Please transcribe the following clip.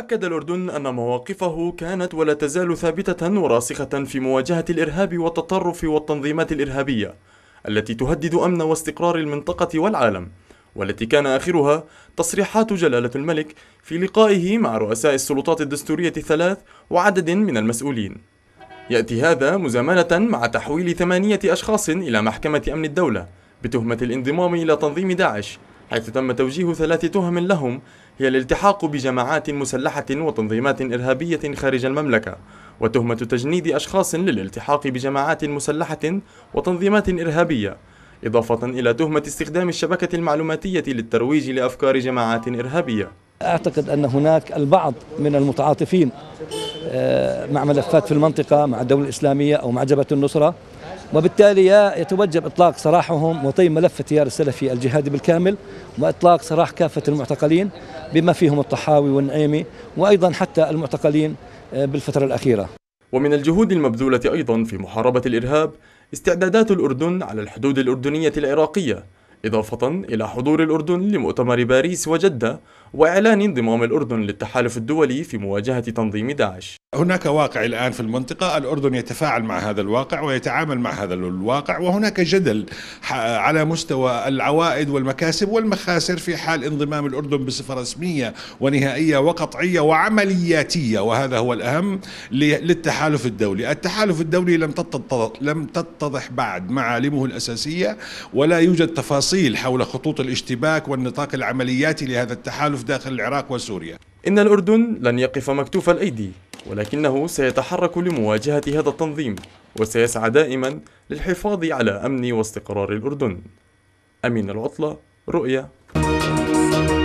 أكد الأردن أن مواقفه كانت ولا تزال ثابتة وراسخة في مواجهة الإرهاب والتطرف والتنظيمات الإرهابية التي تهدد أمن واستقرار المنطقة والعالم والتي كان آخرها تصريحات جلالة الملك في لقائه مع رؤساء السلطات الدستورية الثلاث وعدد من المسؤولين يأتي هذا مزامنة مع تحويل ثمانية أشخاص إلى محكمة أمن الدولة بتهمة الانضمام إلى تنظيم داعش حيث تم توجيه ثلاث تهم لهم هي الالتحاق بجماعات مسلحة وتنظيمات إرهابية خارج المملكة وتهمة تجنيد أشخاص للالتحاق بجماعات مسلحة وتنظيمات إرهابية إضافة إلى تهمة استخدام الشبكة المعلوماتية للترويج لأفكار جماعات إرهابية أعتقد أن هناك البعض من المتعاطفين آه، مع ملفات في المنطقة مع الدولة الإسلامية أو مع جبهة النصرة وبالتالي يتوجب اطلاق سراحهم وطي ملف التيار السلفي الجهادي بالكامل واطلاق سراح كافه المعتقلين بما فيهم الطحاوي والنعيمي وايضا حتى المعتقلين آه، بالفتره الاخيره. ومن الجهود المبذوله ايضا في محاربه الارهاب استعدادات الاردن على الحدود الاردنيه العراقيه إضافة إلى حضور الأردن لمؤتمر باريس وجدة وإعلان انضمام الأردن للتحالف الدولي في مواجهة تنظيم داعش هناك واقع الآن في المنطقة الأردن يتفاعل مع هذا الواقع ويتعامل مع هذا الواقع وهناك جدل على مستوى العوائد والمكاسب والمخاسر في حال انضمام الأردن بصفة رسمية ونهائية وقطعية وعملياتية وهذا هو الأهم للتحالف الدولي التحالف الدولي لم تتضح بعد معالمه الأساسية ولا يوجد تفاصيل تفاصيل حول خطوط الاشتباك والنطاق العملياتي لهذا التحالف داخل العراق وسوريا إن الأردن لن يقف مكتوف الأيدي ولكنه سيتحرك لمواجهة هذا التنظيم وسيسعى دائما للحفاظ على أمن واستقرار الأردن أمين العطلة رؤيا